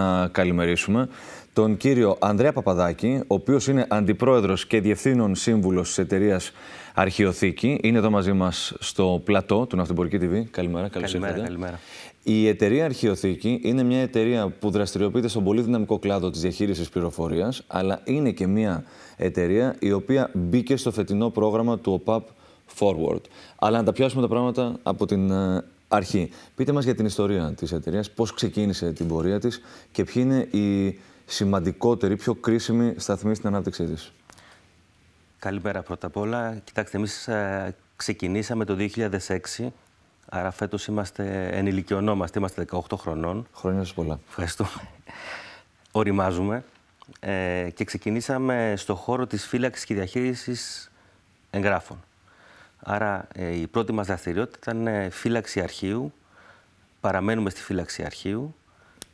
να καλημερίσουμε τον κύριο Ανδρέα Παπαδάκη, ο οποίος είναι αντιπρόεδρος και διευθύνων Σύμβουλος της εταιρείας Αρχαιοθήκη. Είναι εδώ μαζί μας στο πλατό του Ναυτιμπορική TV. Καλημέρα, καλώς ήρθατε. Καλημέρα. Η εταιρεία Αρχαιοθήκη είναι μια εταιρεία που δραστηριοποιείται στον πολύ δυναμικό κλάδο της διαχείρισης πληροφορίας, αλλά είναι και μια εταιρεία η οποία μπήκε στο φετινό πρόγραμμα του ΟΠΑΠ Forward. Αλλά να τα πιάσουμε τα πράγματα από την ε, αρχή. Πείτε μας για την ιστορία της εταιρείας, πώς ξεκίνησε την πορεία της και ποιοι είναι οι σημαντικότεροι, πιο κρίσιμοι σταθμοί στην ανάπτυξή της. Καλημέρα πρώτα απ' όλα. Κοιτάξτε, εμείς ε, ξεκινήσαμε το 2006, άρα φέτος είμαστε ενηλικιωνόμαστε, είμαστε 18 χρονών. Χρόνια σας πολλά. Ευχαριστούμε. Οριμάζουμε ε, και ξεκινήσαμε στο χώρο της φύλαξης και διαχείρισης εγγράφων. Άρα ε, η πρώτη μας δραστηριότητα ήταν ε, φύλαξη αρχείου. Παραμένουμε στη φύλαξη αρχείου.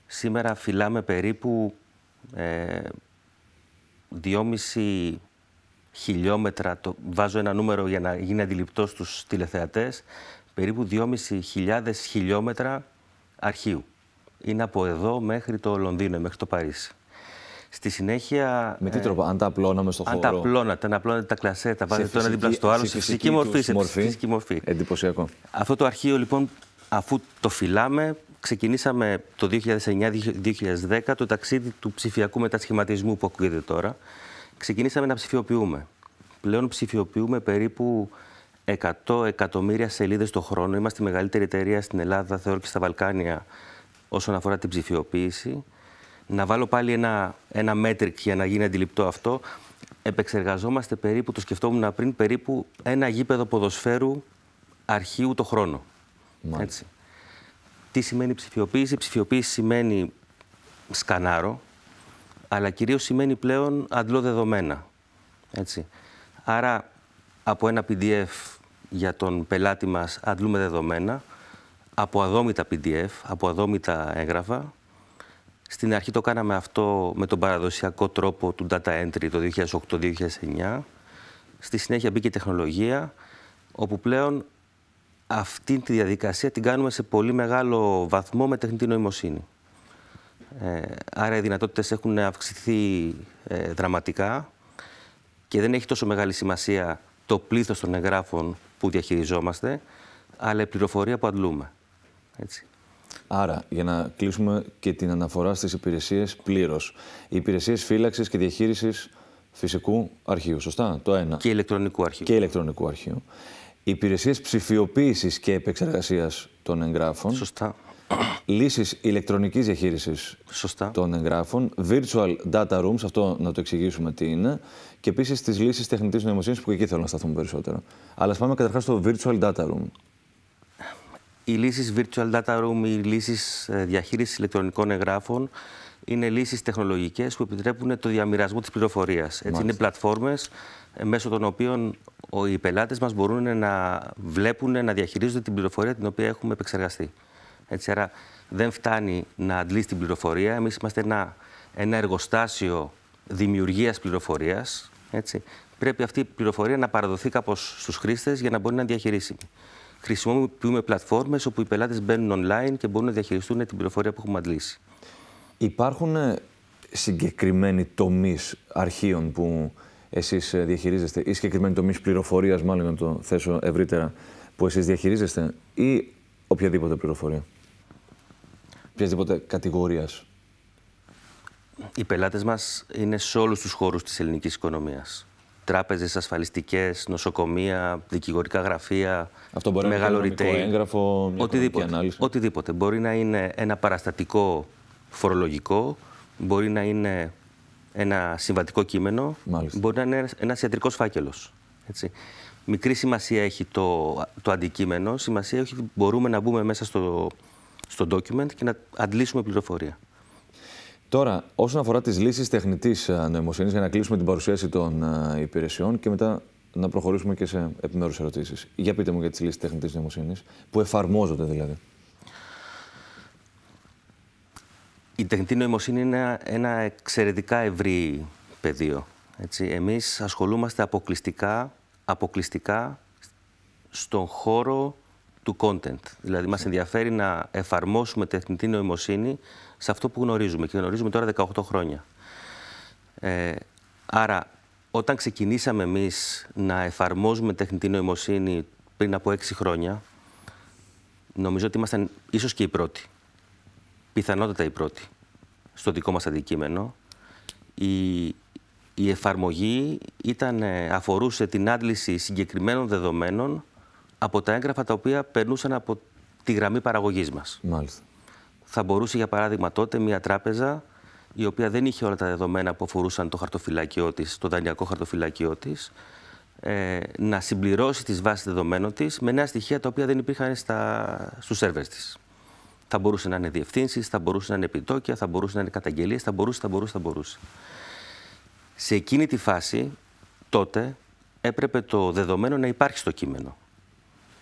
Σήμερα φυλάμε περίπου ε, 2,5 χιλιόμετρα, το, βάζω ένα νούμερο για να γίνει αντιληπτό στους τηλεθεατές, περίπου 2.500 χιλιόμετρα αρχείου. Είναι από εδώ μέχρι το Λονδίνο, μέχρι το Παρίσι. Στη συνέχεια. Με τι ε, τρόπο, αν τα απλώναμε στο χώρο. Αν τα απλώνατε, αν απλώνατε τα κλασέ, τα βάζετε το ένα δίπλα στο άλλο, σε φυσική μορφή. Σε φυσική μορφή. Εντυπωσιακό. Αυτό το αρχείο λοιπόν, αφού το φυλάμε, ξεκινήσαμε το 2009-2010 το ταξίδι του ψηφιακού μετασχηματισμού που ακούγεται τώρα. Ξεκινήσαμε να ψηφιοποιούμε. Πλέον ψηφιοποιούμε περίπου 100 εκατομμύρια σελίδες το χρόνο. Είμαστε η μεγαλύτερη εταιρεία στην Ελλάδα, θεωρώ και στα Βαλκάνια, όσον αφορά την ψηφιοποίηση να βάλω πάλι ένα, ένα για να γίνει αντιληπτό αυτό, επεξεργαζόμαστε περίπου, το σκεφτόμουν πριν, περίπου ένα γήπεδο ποδοσφαίρου αρχείου το χρόνο. Έτσι. Τι σημαίνει ψηφιοποίηση. Ψηφιοποίηση σημαίνει σκανάρο, αλλά κυρίως σημαίνει πλέον αντλώ δεδομένα. Έτσι. Άρα από ένα PDF για τον πελάτη μας αντλούμε δεδομένα, από αδόμητα PDF, από αδόμητα έγγραφα, στην αρχή το κάναμε αυτό με τον παραδοσιακό τρόπο του data entry το 2008-2009. Στη συνέχεια μπήκε η τεχνολογία, όπου πλέον αυτή τη διαδικασία την κάνουμε σε πολύ μεγάλο βαθμό με τεχνητή νοημοσύνη. Ε, άρα οι δυνατότητες έχουν αυξηθεί ε, δραματικά και δεν έχει τόσο μεγάλη σημασία το πλήθος των εγγράφων που διαχειριζόμαστε, αλλά η πληροφορία που αντλούμε. Έτσι. Άρα, για να κλείσουμε και την αναφορά στις υπηρεσίες πλήρως. Οι υπηρεσίες φύλαξης και διαχείρισης φυσικού αρχείου, σωστά, το ένα. Και ηλεκτρονικού αρχείου. Και ηλεκτρονικού αρχείου. Οι υπηρεσίες ψηφιοποίησης και επεξεργασίας των εγγράφων. Σωστά. Λύσεις ηλεκτρονικής διαχείρισης των εγγράφων. Virtual data rooms, αυτό να το εξηγήσουμε τι είναι. Και επίσης τις λύσεις τεχνητής νοημοσύνης που εκεί θέλω να σταθούμε περισσότερο. Αλλά πάμε καταρχάς στο virtual data room οι λύσεις Virtual Data Room, οι λύσεις ε, διαχείρισης ηλεκτρονικών εγγράφων είναι λύσεις τεχνολογικές που επιτρέπουν το διαμοιρασμό της πληροφορίας. Έτσι, είναι πλατφόρμες ε, μέσω των οποίων οι πελάτες μας μπορούν να βλέπουν, να διαχειρίζονται την πληροφορία την οποία έχουμε επεξεργαστεί. Έτσι, άρα δεν φτάνει να αντλείς την πληροφορία. Εμείς είμαστε ένα, ένα εργοστάσιο δημιουργίας πληροφορίας. Έτσι. Πρέπει αυτή η πληροφορία να παραδοθεί κάπως στους χρήστες για να μπορεί να διαχειρίσει χρησιμοποιούμε πλατφόρμες όπου οι πελάτες μπαίνουν online και μπορούν να διαχειριστούν την πληροφορία που έχουμε αντλήσει. Υπάρχουν ε, συγκεκριμένοι τομείς αρχείων που εσείς ε, διαχειρίζεστε ή συγκεκριμένοι τομείς πληροφορίας, μάλλον να το θέσω ευρύτερα, που εσείς διαχειρίζεστε ή οποιαδήποτε πληροφορία, οποιαδήποτε κατηγορίας. Οι πελάτες μας είναι σε όλους τους χώρους της ελληνικής οικονομίας τράπεζες, ασφαλιστικές, νοσοκομεία, δικηγορικά γραφεία, Αυτό μπορεί μεγάλο να είναι ένα έγγραφο, οτιδήποτε, Μπορεί να είναι ένα παραστατικό φορολογικό, μπορεί να είναι ένα συμβατικό κείμενο, μπορεί να είναι ένας ιατρικός φάκελος. Μικρή σημασία έχει το, το αντικείμενο, σημασία έχει ότι μπορούμε να μπούμε μέσα στο, στο document και να αντλήσουμε πληροφορία. Τώρα, όσον αφορά τις λύσεις τεχνητής ε, νοημοσύνης, για να κλείσουμε την παρουσίαση των ε, υπηρεσιών και μετά να προχωρήσουμε και σε επιμέρους ερωτήσεις. Για πείτε μου για τις λύσεις τεχνητής νοημοσύνης, που εφαρμόζονται δηλαδή. Η τεχνητή νοημοσύνη είναι ένα εξαιρετικά ευρύ πεδίο. Έτσι. Εμείς ασχολούμαστε αποκλειστικά, αποκλειστικά στον χώρο content. Δηλαδή, μας ενδιαφέρει να εφαρμόσουμε τεχνητή νοημοσύνη σε αυτό που γνωρίζουμε και γνωρίζουμε τώρα 18 χρόνια. Ε, άρα, όταν ξεκινήσαμε εμείς να εφαρμόζουμε τεχνητή νοημοσύνη πριν από 6 χρόνια, νομίζω ότι ήμασταν ίσως και οι πρώτοι. Πιθανότατα οι πρώτοι στο δικό μας αντικείμενο. Η, η εφαρμογή ήταν, ε, αφορούσε την άντληση συγκεκριμένων δεδομένων από τα έγγραφα τα οποία περνούσαν από τη γραμμή παραγωγής μας. Μάλιστα. Θα μπορούσε, για παράδειγμα, τότε μια τράπεζα η οποία δεν είχε όλα τα δεδομένα που αφορούσαν το χαρτοφυλάκιό της, το δανειακό χαρτοφυλάκιό της, ε, να συμπληρώσει τις βάσεις δεδομένων της με νέα στοιχεία τα οποία δεν υπήρχαν στους σερβέρ της. Θα μπορούσε να είναι διευθύνσεις, θα μπορούσε να είναι επιτόκια, θα μπορούσε να είναι καταγγελίες, θα μπορούσε, θα μπορούσε, θα μπορούσε. Σε εκείνη τη φάση, τότε έπρεπε το δεδομένο να υπάρχει στο κείμενο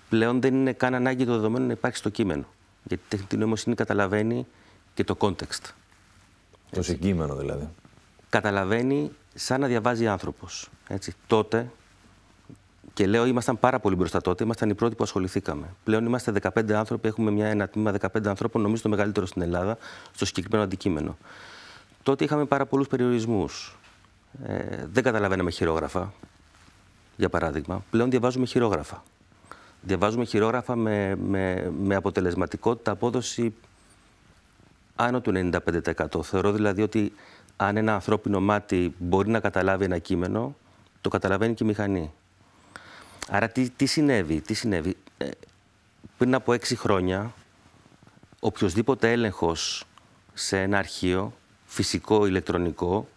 πλέον δεν είναι καν ανάγκη το δεδομένο να υπάρχει στο κείμενο. Γιατί η τεχνητή νοημοσύνη καταλαβαίνει και το context. Το συγκείμενο δηλαδή. Καταλαβαίνει σαν να διαβάζει άνθρωπος. Τότε, και λέω ήμασταν πάρα πολύ μπροστά τότε, ήμασταν οι πρώτοι που ασχοληθήκαμε. Πλέον είμαστε 15 άνθρωποι, έχουμε μια, ένα τμήμα 15 ανθρώπων, νομίζω το μεγαλύτερο στην Ελλάδα, στο συγκεκριμένο αντικείμενο. Τότε είχαμε πάρα πολλούς περιορισμούς. Ε, δεν καταλαβαίναμε χειρόγραφα, για παράδειγμα. Πλέον διαβάζουμε χειρόγραφα. Διαβάζουμε χειρόγραφα με, με, με αποτελεσματικότητα απόδοση άνω του 95%. Θεωρώ δηλαδή ότι αν ένα ανθρώπινο μάτι μπορεί να καταλάβει ένα κείμενο, το καταλαβαίνει και η μηχανή. Άρα τι, τι συνέβη, τι συνέβη. Ε, πριν από έξι χρόνια, οποιοδήποτε έλεγχος σε ένα αρχείο, φυσικό, ηλεκτρονικό,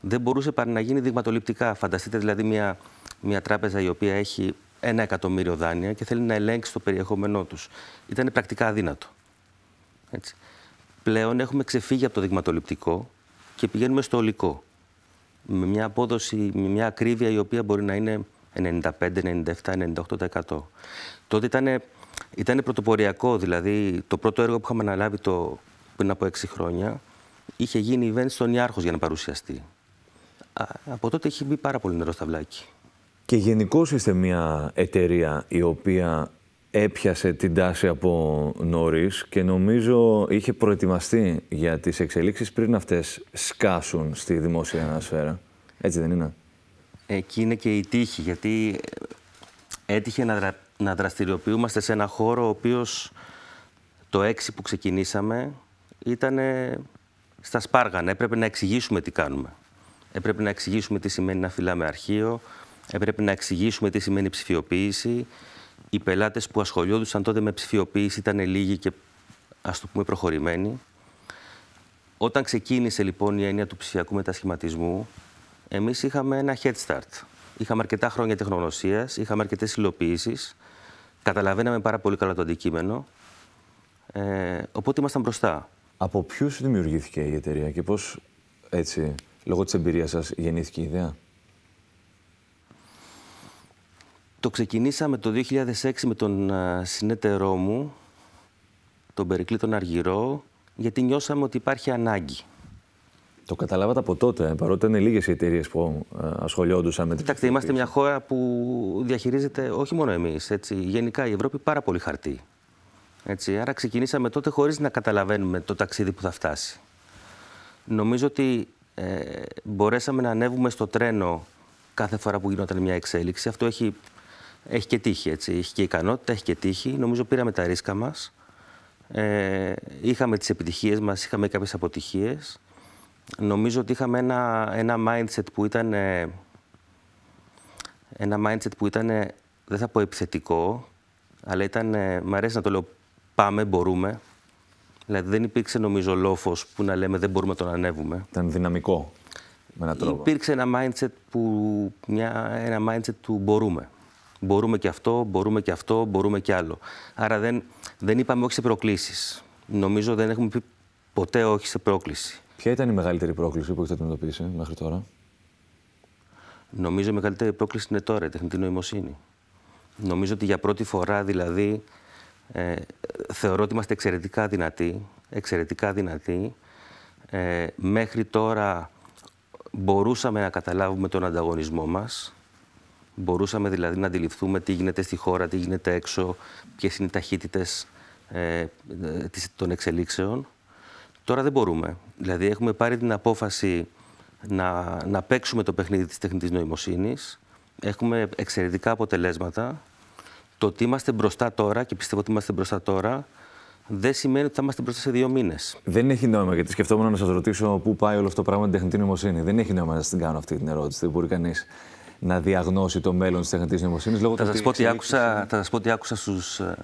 δεν μπορούσε παρά να γίνει δειγματοληπτικά. Φανταστείτε δηλαδή μια, μια τράπεζα η οποία έχει ένα εκατομμύριο δάνεια και θέλει να ελέγξει το περιεχόμενό τους. Ήταν πρακτικά αδύνατο. Έτσι. Πλέον έχουμε ξεφύγει από το δειγματοληπτικό και πηγαίνουμε στο ολικό. Με μια απόδοση, με μια ακρίβεια η οποία μπορεί να είναι 95, 97, 98%. Τότε ήταν, πρωτοποριακό, δηλαδή το πρώτο έργο που είχαμε αναλάβει το, πριν από 6 χρόνια είχε γίνει event στον Ιάρχος για να παρουσιαστεί. Από τότε έχει μπει πάρα πολύ νερό στα βλάκια. Και γενικώς είστε μια εταιρεία η οποία έπιασε την τάση από νωρίς και νομίζω είχε προετοιμαστεί για τις εξελίξεις πριν αυτές σκάσουν στη δημόσια σφαίρα. Έτσι δεν είναι. Εκεί είναι και η τύχη, γιατί ε, έτυχε να, να δραστηριοποιούμαστε σε ένα χώρο ο οποίος το έξι που ξεκινήσαμε ήταν στα σπάργανα. Έπρεπε να εξηγήσουμε τι κάνουμε. Έπρεπε να εξηγήσουμε τι σημαίνει να φυλάμε αρχείο, Έπρεπε να εξηγήσουμε τι σημαίνει ψηφιοποίηση. Οι πελάτες που ασχολιόντουσαν τότε με ψηφιοποίηση ήταν λίγοι και ας το πούμε προχωρημένοι. Όταν ξεκίνησε λοιπόν η έννοια του ψηφιακού μετασχηματισμού, εμείς είχαμε ένα head start. Είχαμε αρκετά χρόνια τεχνογνωσίας, είχαμε αρκετές υλοποιήσεις. Καταλαβαίναμε πάρα πολύ καλά το αντικείμενο. Ε, οπότε ήμασταν μπροστά. Από ποιους δημιουργήθηκε η εταιρεία και πώς έτσι, λόγω της εμπειρίας σας, γεννήθηκε η ιδέα. Το ξεκινήσαμε το 2006 με τον ε, συνέτερό μου, τον Περικλή τον Αργυρό, γιατί νιώσαμε ότι υπάρχει ανάγκη. Το καταλάβατε από τότε, παρότι είναι λίγες οι εταιρείες που ε, ασχολιόντουσαν με την. Κοιτάξτε, είμαστε μια χώρα που διαχειρίζεται όχι μόνο εμείς. Γενικά η Ευρώπη πάρα πολύ χαρτί. Έτσι, άρα ξεκινήσαμε τότε χωρίς να καταλαβαίνουμε το ταξίδι που θα φτάσει. Νομίζω ότι ε, μπορέσαμε να ανέβουμε στο τρένο κάθε φορά που γινόταν μια εξέλιξη. Αυτό έχει έχει και τύχη, έτσι. Έχει και ικανότητα, έχει και τύχη. Νομίζω πήραμε τα ρίσκα μας. Ε, είχαμε τις επιτυχίες μας, είχαμε κάποιες αποτυχίες. Νομίζω ότι είχαμε ένα, ένα mindset που ήταν. Ε, ένα mindset που ήταν, ε, δεν θα πω επιθετικό, αλλά ήταν. Ε, μ' αρέσει να το λέω. Πάμε, μπορούμε. Δηλαδή δεν υπήρξε νομίζω λόφος που να λέμε δεν μπορούμε να τον ανέβουμε. Ήταν δυναμικό. Με έναν τρόπο. Υπήρξε ένα mindset, που, μια, ένα mindset του μπορούμε μπορούμε και αυτό, μπορούμε και αυτό, μπορούμε και άλλο. Άρα δεν, δεν είπαμε όχι σε προκλήσεις. Νομίζω δεν έχουμε πει ποτέ όχι σε πρόκληση. Ποια ήταν η μεγαλύτερη πρόκληση που έχετε αντιμετωπίσει μέχρι τώρα, Νομίζω η μεγαλύτερη πρόκληση είναι τώρα η τεχνητή νοημοσύνη. Νομίζω ότι για πρώτη φορά δηλαδή ε, θεωρώ ότι είμαστε εξαιρετικά δυνατοί. Εξαιρετικά δυνατοί. Ε, μέχρι τώρα μπορούσαμε να καταλάβουμε τον ανταγωνισμό μας. Μπορούσαμε δηλαδή να αντιληφθούμε τι γίνεται στη χώρα, τι γίνεται έξω, ποιες είναι οι ταχύτητες ε, ε των εξελίξεων. Τώρα δεν μπορούμε. Δηλαδή έχουμε πάρει την απόφαση να, να παίξουμε το παιχνίδι της τεχνητής νοημοσύνης. Έχουμε εξαιρετικά αποτελέσματα. Το ότι είμαστε μπροστά τώρα και πιστεύω ότι είμαστε μπροστά τώρα δεν σημαίνει ότι θα είμαστε μπροστά σε δύο μήνες. Δεν έχει νόημα, γιατί σκεφτόμουν να σας ρωτήσω πού πάει όλο αυτό το πράγμα την τεχνητή νοημοσύνη. Δεν έχει νόημα να την κάνω αυτή την ερώτηση. Δεν μπορεί κανείς να διαγνώσει το μέλλον της τεχνητής νοημοσύνης. Θα, θα σα πω, εξελίξεις... πω ότι άκουσα στους, ε,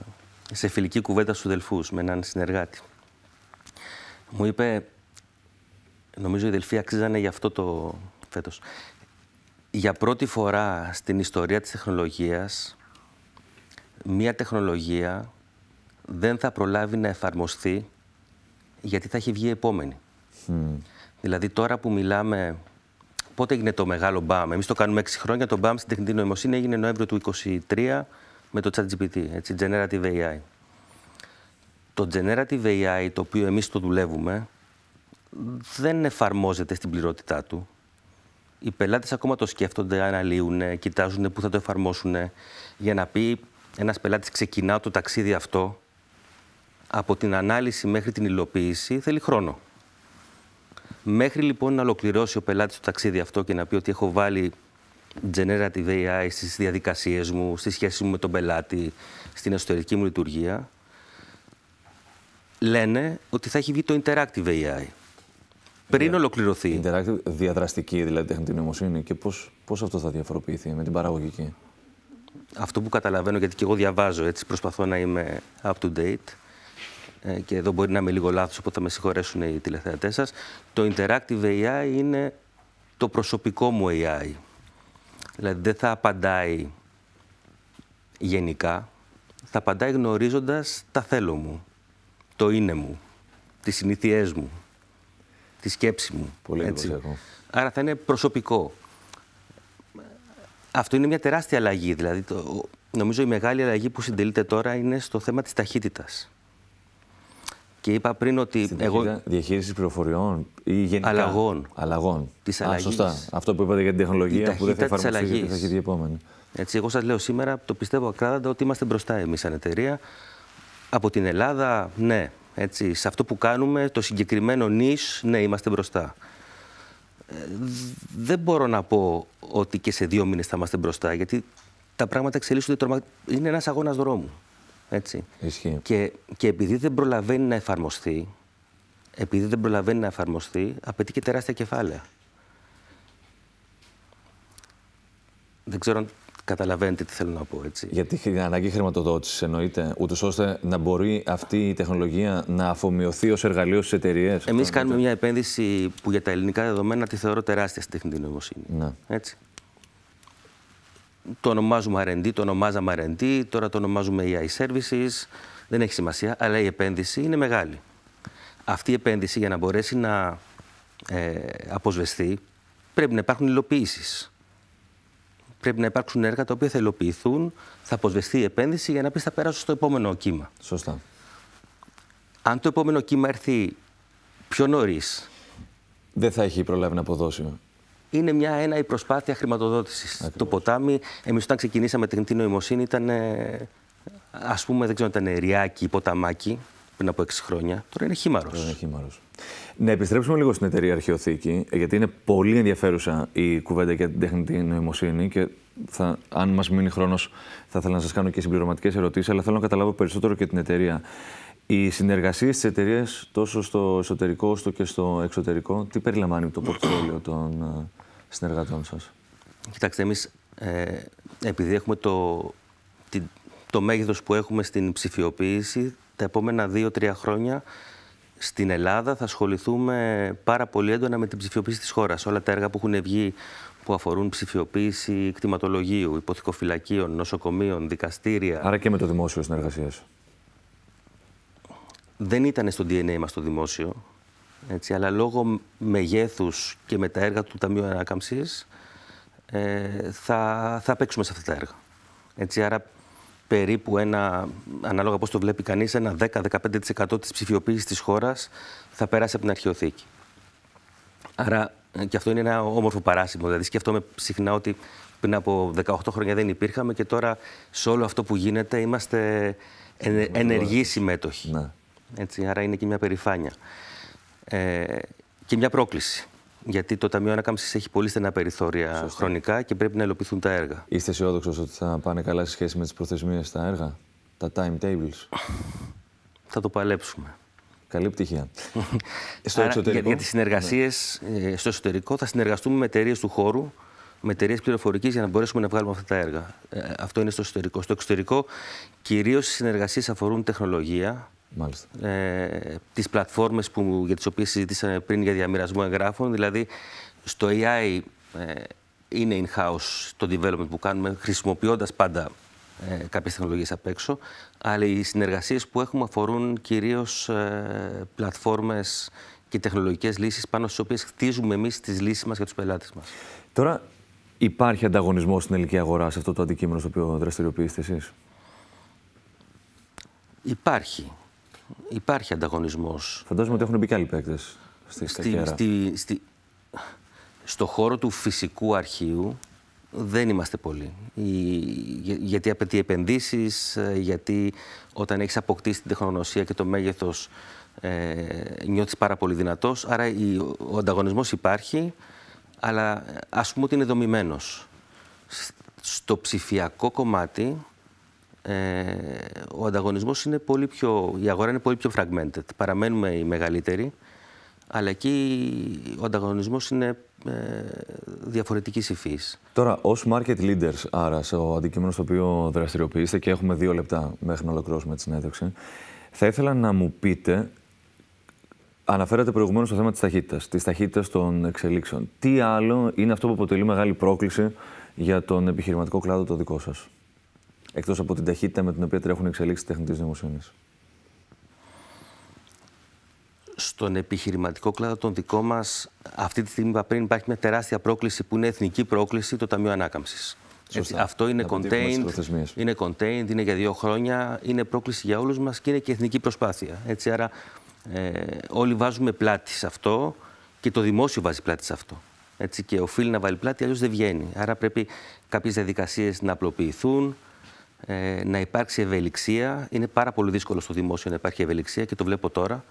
σε φιλική κουβέντα στους Δελφούς με έναν συνεργάτη. Μου είπε, νομίζω οι Δελφοί αξίζανε γι' αυτό το φέτος. Για πρώτη φορά στην ιστορία της τεχνολογίας, μία τεχνολογία δεν θα προλάβει να εφαρμοστεί γιατί θα έχει βγει η επόμενη. Δηλαδή τώρα που μιλάμε Πότε έγινε το μεγάλο μπαμ. Εμείς το κάνουμε 6 χρόνια. Το μπαμ στην τεχνητή νοημοσύνη έγινε Νοέμβριο του 2023 με το ChatGPT, έτσι, Generative AI. Το Generative AI, το οποίο εμείς το δουλεύουμε, δεν εφαρμόζεται στην πληρότητά του. Οι πελάτες ακόμα το σκέφτονται, αναλύουν, κοιτάζουν πού θα το εφαρμόσουν για να πει ένας πελάτης ξεκινά το ταξίδι αυτό από την ανάλυση μέχρι την υλοποίηση θέλει χρόνο. Μέχρι λοιπόν να ολοκληρώσει ο πελάτης το ταξίδι αυτό και να πει ότι έχω βάλει generative AI στις διαδικασίες μου, στη σχέση μου με τον πελάτη, στην εσωτερική μου λειτουργία, λένε ότι θα έχει βγει το interactive AI. Πριν ολοκληρωθεί. Interactive, διαδραστική δηλαδή τεχνητή νοημοσύνη και πώς αυτό θα διαφοροποιηθεί με την παραγωγική. Αυτό που καταλαβαίνω, γιατί και εγώ διαβάζω, έτσι προσπαθώ να είμαι up to date, ε, και εδώ μπορεί να είμαι λίγο λάθος, οπότε θα με συγχωρέσουν οι τηλεθεατές σας, το Interactive AI είναι το προσωπικό μου AI. Δηλαδή δεν θα απαντάει γενικά, θα απαντάει γνωρίζοντας τα θέλω μου, το είναι μου, τις συνήθειές μου, τη σκέψη μου. Πολύ έτσι. Άρα θα είναι προσωπικό. Αυτό είναι μια τεράστια αλλαγή. Δηλαδή, το, νομίζω η μεγάλη αλλαγή που συντελείται τώρα είναι στο θέμα της ταχύτητας. Και είπα πριν ότι. Στην εγώ... Διαχείρισης πληροφοριών ή γενικά. Αλλαγών. αλλαγών. Της αλλαγής. Σωστά. Αυτό που είπατε για την τεχνολογία που δεν θα εφαρμοστεί και θα έχει επόμενη. Έτσι, εγώ σας λέω σήμερα, το πιστεύω ακράδαντα ότι είμαστε μπροστά εμείς σαν εταιρεία. Από την Ελλάδα, ναι. Έτσι, σε αυτό που κάνουμε, το συγκεκριμένο νης, ναι, είμαστε μπροστά. Ε, δεν μπορώ να πω ότι και σε δύο μήνες θα είμαστε μπροστά, γιατί τα πράγματα εξελίσσονται τρομακτικά. Είναι ένας αγώνας δρόμου. Έτσι. Και, και επειδή δεν προλαβαίνει να εφαρμοστεί, επειδή δεν προλαβαίνει να εφαρμοστεί, απαιτεί και τεράστια κεφάλαια. Δεν ξέρω αν καταλαβαίνετε τι θέλω να πω. Έτσι. Γιατί την ανάγκη χρηματοδότησης εννοείται, ούτως ώστε να μπορεί αυτή η τεχνολογία να αφομοιωθεί ως εργαλείο στις εταιρείες. Εμείς κάνουμε μια επένδυση που για τα ελληνικά δεδομένα τη θεωρώ τεράστια στην τεχνητή νοημοσύνη. Ναι. Έτσι το ονομάζουμε R&D, το ονομάζαμε R&D, τώρα το ονομάζουμε AI Services, δεν έχει σημασία, αλλά η επένδυση είναι μεγάλη. Αυτή η επένδυση για να μπορέσει να ε, αποσβεστεί πρέπει να υπάρχουν υλοποιήσεις. Πρέπει να υπάρξουν έργα τα οποία θα υλοποιηθούν, θα αποσβεστεί η επένδυση για να πεις θα περάσω στο επόμενο κύμα. Σωστά. Αν το επόμενο κύμα έρθει πιο νωρίς. Δεν θα έχει προλάβει να αποδώσει είναι μια ένα η προσπάθεια χρηματοδότησης. Το ποτάμι, εμείς όταν ξεκινήσαμε την, τεχνητή νοημοσύνη, ήταν. Ας πούμε, δεν ξέρω αν ήταν ριάκι ποταμάκι πριν από 6 χρόνια. Τώρα είναι χήμαρο. Τώρα είναι Να επιστρέψουμε λίγο στην εταιρεία Αρχαιοθήκη, γιατί είναι πολύ ενδιαφέρουσα η κουβέντα για την τεχνητή νοημοσύνη και θα, αν μας μείνει χρόνος, θα ήθελα να σας κάνω και συμπληρωματικές ερωτήσεις, αλλά θέλω να καταλάβω περισσότερο και την εταιρεία. Οι συνεργασίες της εταιρείας, τόσο στο εσωτερικό όσο και στο εξωτερικό, τι περιλαμβάνει το πορτφόλιο των συνεργατών σας. Κοιτάξτε, εμείς, ε, επειδή έχουμε το, το μέγεθος που έχουμε στην ψηφιοποίηση, τα επόμενα δύο-τρία χρόνια στην Ελλάδα θα ασχοληθούμε πάρα πολύ έντονα με την ψηφιοποίηση της χώρας. Όλα τα έργα που έχουν βγει που αφορούν ψηφιοποίηση κτηματολογίου, υποθυκοφυλακίων, νοσοκομείων, δικαστήρια. Άρα και με το δημόσιο συνεργασίας. Δεν ήταν στο DNA μας το δημόσιο. Έτσι, αλλά λόγω μεγέθους και με τα έργα του Ταμείου Ανάκαμψης ε, θα, θα παίξουμε σε αυτά τα έργα. Έτσι, άρα περίπου ένα, ανάλογα πώς το βλέπει κανείς, ένα 10-15% της ψηφιοποίησης της χώρας θα περάσει από την αρχαιοθήκη. Άρα ε, και αυτό είναι ένα όμορφο παράσημο. Δηλαδή σκέφτομαι συχνά ότι πριν από 18 χρόνια δεν υπήρχαμε και τώρα σε όλο αυτό που γίνεται είμαστε ενεργοί συμμέτοχοι. Ναι. Έτσι, άρα είναι και μια περηφάνεια ε, και μια πρόκληση. Γιατί το Ταμείο Ανακάμψη έχει πολύ στενά περιθώρια χρονικά και πρέπει να ελοπιθούν τα έργα. Είστε αισιόδοξος ότι θα πάνε καλά σε σχέση με τις προθεσμίες τα έργα, τα timetables. Θα το παλέψουμε. Καλή πτυχία. στο Άρα, Για, για τις συνεργασίες ναι. ε, στο εσωτερικό θα συνεργαστούμε με εταιρείες του χώρου, με εταιρείες πληροφορικής για να μπορέσουμε να βγάλουμε αυτά τα έργα. Ε, αυτό είναι στο εσωτερικό. Στο εξωτερικό, κυρίως οι συνεργασίες αφορούν τεχνολογία, Μάλιστα. Ε, τις πλατφόρμες για τις οποίες συζητήσαμε πριν για διαμοιρασμό εγγράφων. Δηλαδή, στο AI ε, είναι in-house το development που κάνουμε, χρησιμοποιώντας πάντα ε, κάποιες τεχνολογίες απ' έξω, αλλά οι συνεργασίες που έχουμε αφορούν κυρίως ε, πλατφόρμες και τεχνολογικές λύσεις πάνω στις οποίες χτίζουμε εμείς τις λύσεις μας για τους πελάτες μας. Τώρα, υπάρχει ανταγωνισμός στην ελληνική αγορά σε αυτό το αντικείμενο στο οποίο δραστηριοποιείστε εσείς. Υπάρχει. Υπάρχει ανταγωνισμός. Φαντάζομαι ότι έχουν μπει και άλλοι παίκτες Στον Στο χώρο του φυσικού αρχείου δεν είμαστε πολλοί. γιατί απαιτεί επενδύσεις, γιατί όταν έχεις αποκτήσει την τεχνογνωσία και το μέγεθος ε, νιώθεις πάρα πολύ δυνατός. Άρα ο ανταγωνισμός υπάρχει, αλλά ε, ας πούμε ότι είναι δομημένος. Στο ψηφιακό κομμάτι ε, ο ανταγωνισμός είναι πολύ πιο, η αγορά είναι πολύ πιο fragmented. Παραμένουμε οι μεγαλύτεροι, αλλά εκεί ο ανταγωνισμός είναι ε, διαφορετικής υφής. Τώρα, ως market leaders, άρα, ο αντικείμενο στο οποίο δραστηριοποιείστε και έχουμε δύο λεπτά μέχρι να ολοκληρώσουμε τη συνέντευξη, θα ήθελα να μου πείτε Αναφέρατε προηγουμένως στο θέμα της ταχύτητας, της ταχύτητας των εξελίξεων. Τι άλλο είναι αυτό που αποτελεί μεγάλη πρόκληση για τον επιχειρηματικό κλάδο το δικό σας εκτός από την ταχύτητα με την οποία τρέχουν εξελίξει τεχνητής νοημοσύνης. Στον επιχειρηματικό κλάδο τον δικό μας, αυτή τη στιγμή, πριν υπάρχει μια τεράστια πρόκληση που είναι εθνική πρόκληση, το Ταμείο Ανάκαμψης. Αυτό είναι contained, είναι contained, είναι για δύο χρόνια, είναι πρόκληση για όλους μας και είναι και εθνική προσπάθεια. Έτσι, άρα ε, όλοι βάζουμε πλάτη σε αυτό και το δημόσιο βάζει πλάτη σε αυτό. Έτσι, και οφείλει να βάλει πλάτη, αλλιώς δεν βγαίνει. Άρα πρέπει κάποιες διαδικασίες να απλοποιηθούν, ε, να υπάρξει ευελιξία. Είναι πάρα πολύ δύσκολο στο δημόσιο να υπάρχει ευελιξία και το βλέπω τώρα.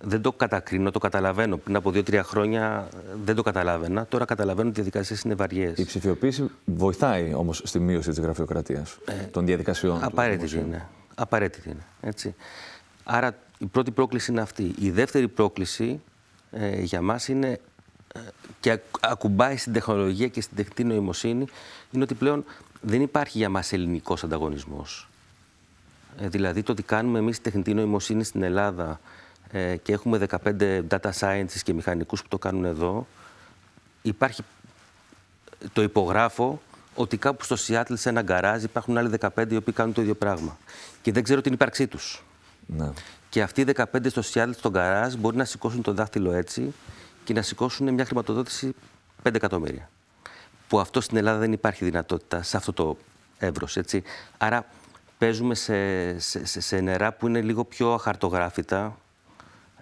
Δεν το κατακρίνω, το καταλαβαίνω. Πριν από δύο-τρία χρόνια ε, δεν το καταλάβαινα. Τώρα καταλαβαίνω ότι οι διαδικασίες είναι βαριές. Η ψηφιοποίηση βοηθάει όμως στη μείωση της γραφειοκρατίας ε, των διαδικασιών. Απαραίτητη είναι. Απαραίτητη είναι. Έτσι. Άρα η πρώτη πρόκληση είναι αυτή. Η δεύτερη πρόκληση ε, για μας είναι ε, και ακουμπάει στην τεχνολογία και στην τεχνητή νοημοσύνη, είναι ότι πλέον δεν υπάρχει για μας ελληνικός ανταγωνισμός. Ε, δηλαδή το ότι κάνουμε εμείς τεχνητή νοημοσύνη στην Ελλάδα ε, και έχουμε 15 data scientists και μηχανικούς που το κάνουν εδώ, υπάρχει, το υπογράφω, ότι κάπου στο Σιάτλ σε ένα γκαράζ υπάρχουν άλλοι 15 οι οποίοι κάνουν το ίδιο πράγμα. Και δεν ξέρω την ύπαρξή τους. Ναι. Και αυτοί οι 15 στο Σιάτλ, στο γκαράζ, μπορεί να σηκώσουν το δάχτυλο έτσι και να σηκώσουν μια χρηματοδότηση 5 εκατομμύρια που αυτό στην Ελλάδα δεν υπάρχει δυνατότητα σε αυτό το εύρος. Άρα παίζουμε σε, σε, σε νερά που είναι λίγο πιο αχαρτογράφητα.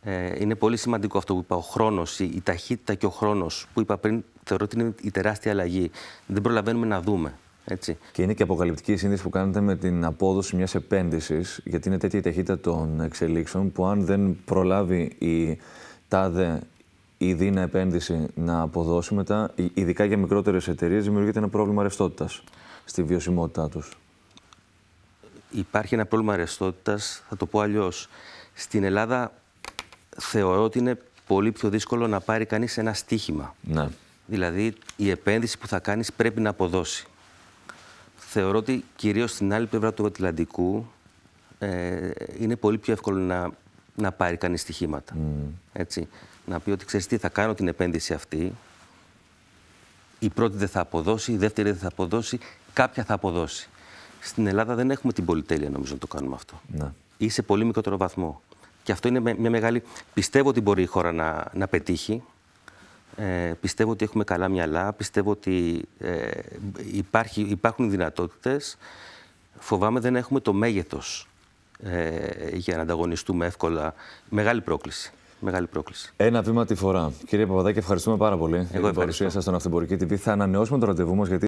Ε, είναι πολύ σημαντικό αυτό που είπα, ο χρόνος, η, ταχύτητα και ο χρόνος που είπα πριν, θεωρώ ότι είναι η τεράστια αλλαγή. Δεν προλαβαίνουμε να δούμε. Έτσι. Και είναι και αποκαλυπτική η σύνδεση που κάνετε με την απόδοση μιας επένδυσης, γιατί είναι τέτοια η ταχύτητα των εξελίξεων που αν δεν προλάβει η τάδε η είναι επένδυση να αποδώσει μετά, ειδικά για μικρότερες εταιρείες, δημιουργείται ένα πρόβλημα ρευστότητας στη βιωσιμότητά τους. Υπάρχει ένα πρόβλημα ρευστότητας, θα το πω αλλιώς. Στην Ελλάδα θεωρώ ότι είναι πολύ πιο δύσκολο να πάρει κανείς ένα στοίχημα. Ναι. Δηλαδή η επένδυση που θα κάνεις πρέπει να αποδώσει. Θεωρώ ότι κυρίως στην άλλη πλευρά του Ατλαντικού ε, είναι πολύ πιο εύκολο να να πάρει κανείς στοιχήματα. Mm. Έτσι. Να πει ότι ξέρεις τι, θα κάνω την επένδυση αυτή. Η πρώτη δεν θα αποδώσει, η δεύτερη δεν θα αποδώσει, κάποια θα αποδώσει. Στην Ελλάδα δεν έχουμε την πολυτέλεια νομίζω να το κάνουμε αυτό. Ναι. Ή σε πολύ μικρότερο βαθμό. Και αυτό είναι μια μεγάλη. Πιστεύω ότι μπορεί η χώρα να, να πετύχει. Ε, πιστεύω ότι έχουμε καλά μυαλά. Πιστεύω ότι ε, υπάρχει, υπάρχουν δυνατότητες. Φοβάμαι δεν έχουμε το μέγεθος ε, για να ανταγωνιστούμε εύκολα. Μεγάλη πρόκληση. Μεγάλη πρόκληση. Ένα βήμα τη φορά. Κύριε Παπαδάκη, ευχαριστούμε πάρα πολύ Εγώ για την παρουσία σας στον Αυτοπορική TV. Θα ανανεώσουμε το ραντεβού μας, γιατί